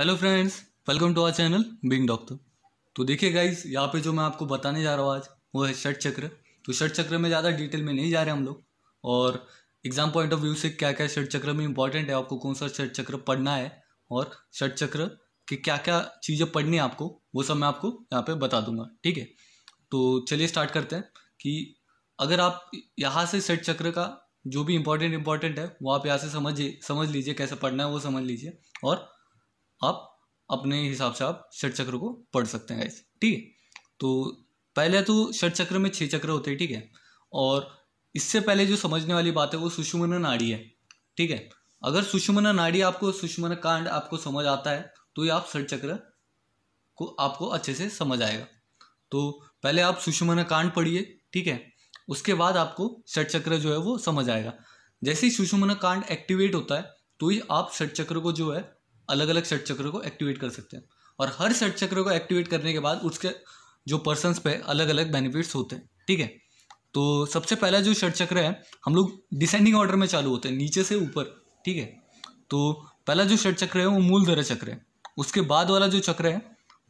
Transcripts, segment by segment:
hello friends welcome to our channel being doctor तो देखिए guys यहाँ पे जो मैं आपको बताने जा रहा हूँ आज वो है षट चक्र तो षट चक्र में ज़्यादा डिटेल में नहीं जा रहे हम लोग और एग्जाम पॉइंट ऑफ व्यू से क्या क्या षट चक्र में इंपॉर्टेंट है आपको कौन सा षट चक्र पढ़ना है और षट चक्र की क्या क्या चीज़ें पढ़नी है आपको वो सब मैं आपको यहाँ पर बता दूंगा ठीक है तो चलिए स्टार्ट करते हैं कि अगर आप यहाँ से षट चक्र का जो भी इम्पोर्टेंट इम्पॉर्टेंट है वो आप यहाँ से समझिए समझ लीजिए कैसे पढ़ना है वो समझ लीजिए और आप अपने हिसाब से आप षट चक्र को पढ़ सकते हैं गाइस ठीक है तो पहले तो षट चक्र में छः चक्र होते हैं ठीक है और इससे पहले जो समझने वाली बात है वो सुषुमना नाड़ी है ठीक है अगर सुषुमना नाड़ी आपको सुषुमना कांड आपको समझ आता है तो ये आप षट चक्र को आपको अच्छे से समझ आएगा तो पहले आप सुषुमना कांड पढ़िए ठीक है उसके बाद आपको षट चक्र जो है वो समझ आएगा जैसे ही सुषुमना कांड एक्टिवेट होता है तो ही आप षट चक्र को जो है अलग अलग षट चक्र को एक्टिवेट कर सकते हैं और हर षट चक्र को एक्टिवेट करने के बाद उसके जो पर्सनस पे अलग अलग बेनिफिट्स होते हैं ठीक है तो सबसे पहला जो षट चक्र है हम लोग डिसेंडिंग ऑर्डर में चालू होते हैं नीचे से ऊपर ठीक है तो पहला जो षट चक्र है वो मूलधर चक्र है उसके बाद वाला जो चक्र है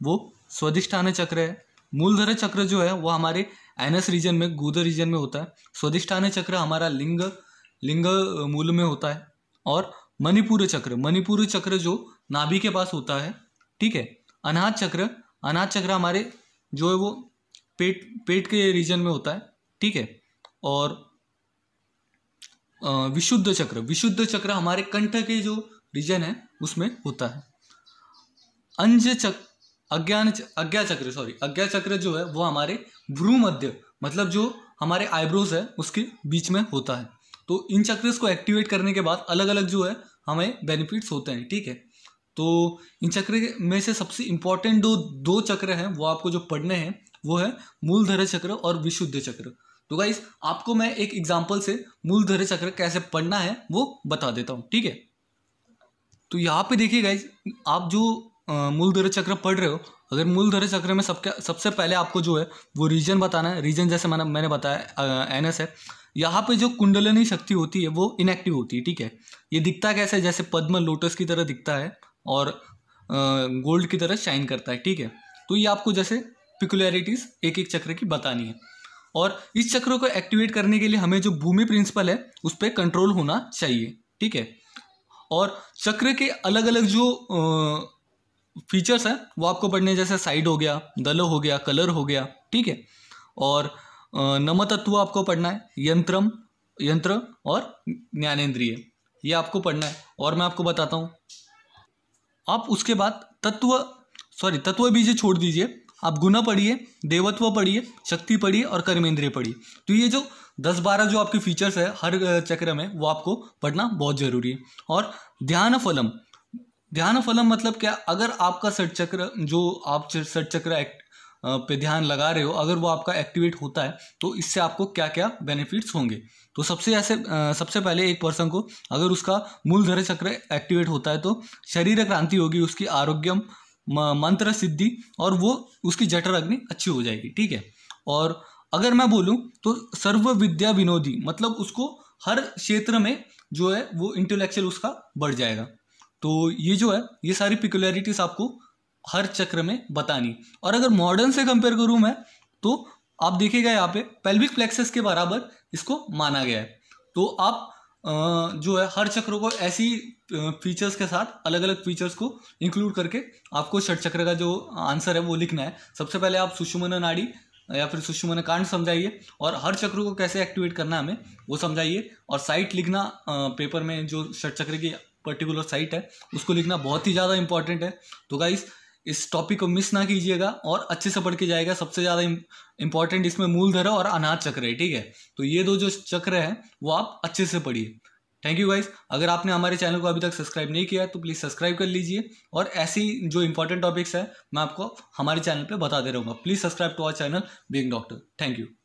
वो स्वादिष्ठान चक्र है मूलधरा चक्र जो है वो हमारे एनएस रीजन में गोदर रीजन में होता है स्वादिष्ठान चक्र हमारा लिंग लिंग मूल में होता है और मणिपुर चक्र मणिपुर चक्र जो नाभि के पास होता है ठीक है अनाज चक्र अनाज चक्र हमारे जो है वो पेट पेट के रीजन में होता है ठीक है और विशुद्ध चक्र विशुद्ध चक्र हमारे कंठ के जो रीजन है उसमें होता है अंज चक्र अज्ञान अज्ञा चक्र सॉरी अज्ञा चक्र जो है वो हमारे भ्रू मध्य मतलब जो हमारे आईब्रोज है उसके बीच में होता है तो इन चक्रस को एक्टिवेट करने के बाद अलग अलग जो है हमें बेनिफिट्स होते हैं ठीक है तो इन चक्र में से सबसे इम्पॉर्टेंट दो दो चक्र हैं वो आपको जो पढ़ने हैं वो है मूलधर चक्र और विशुद्ध चक्र तो गाइज आपको मैं एक एग्जाम्पल से मूलधर चक्र कैसे पढ़ना है वो बता देता हूँ ठीक है तो यहाँ पे देखिए गाइज आप जो मूलधर चक्र पढ़ रहे हो अगर मूलधर चक्र में सबके सबसे पहले आपको जो है वो रीजन बताना है रीजन जैसे मैंने मैंने बताया एन एस है यहाँ पे जो कुंडलनी शक्ति होती है वो इनएक्टिव होती है ठीक है ये दिखता कैसे जैसे पद्म लोटस की तरह दिखता है और गोल्ड की तरह शाइन करता है ठीक है तो ये आपको जैसे पिकुलरिटीज़ एक एक चक्र की बतानी है और इस चक्र को एक्टिवेट करने के लिए हमें जो भूमि प्रिंसिपल है उस पर कंट्रोल होना चाहिए ठीक है और चक्र के अलग अलग जो फीचर्स हैं वो आपको पढ़ने जैसे साइड हो गया दल हो गया कलर हो गया ठीक है और नमतत्व आपको पढ़ना है यंत्रम यंत्र और ज्ञानेन्द्रिय ये आपको पढ़ना है और मैं आपको बताता हूँ आप उसके बाद तत्व सॉरी तत्व बीजे छोड़ दीजिए आप गुना पढ़िए देवत्व पढ़िए शक्ति पढ़िए और कर्मेंद्रिय पढ़िए तो ये जो दस बारह जो आपके फीचर्स है हर चक्र में वो आपको पढ़ना बहुत ज़रूरी है और ध्यान फलम ध्यान फलम मतलब क्या अगर आपका सट चक्र जो आप सट चक्र एक्ट पे ध्यान लगा रहे हो अगर वो आपका एक्टिवेट होता है तो इससे आपको क्या क्या बेनिफिट्स होंगे तो सबसे ऐसे सबसे पहले एक पर्सन को अगर उसका मूलधर चक्र एक्टिवेट होता है तो शरीर क्रांति होगी उसकी आरोग्यम मंत्र सिद्धि और वो उसकी जटर अग्नि अच्छी हो जाएगी ठीक है और अगर मैं बोलूँ तो सर्व विद्या विनोदी मतलब उसको हर क्षेत्र में जो है वो इंटेलेक्चुअल उसका बढ़ जाएगा तो ये जो है ये सारी पिकुलरिटीज़ आपको हर चक्र में बतानी और अगर मॉडर्न से कंपेयर करूँ मैं तो आप देखेगा यहाँ पे पेल्विक प्लेक्सस के बराबर इसको माना गया है तो आप जो है हर चक्र को ऐसी फीचर्स के साथ अलग अलग फीचर्स को इंक्लूड करके आपको षट चक्र का जो आंसर है वो लिखना है सबसे पहले आप सुषुमन नाड़ी या फिर सुषुमन कांड समझाइए और हर चक्र को कैसे एक्टिवेट करना है हमें वो समझाइए और साइट लिखना पेपर में जो षट चक्र की पर्टिकुलर साइट है उसको लिखना बहुत ही ज़्यादा इंपॉर्टेंट है तो गाइज़ इस टॉपिक को मिस ना कीजिएगा और अच्छे से पढ़ के जाएगा सबसे ज़्यादा इंपॉर्टेंट इसमें मूलधरा और अनाज चक्र है ठीक है तो ये दो जो चक्र है वो आप अच्छे से पढ़िए थैंक यू गाइज अगर आपने हमारे चैनल को अभी तक सब्सक्राइब नहीं किया है तो प्लीज़ सब्सक्राइब कर लीजिए और ऐसी जो इंपॉर्टेंट टॉपिक्स है मैं आपको हमारे चैनल पर बताते रहूँगा please subscribe to our channel being doctor thank you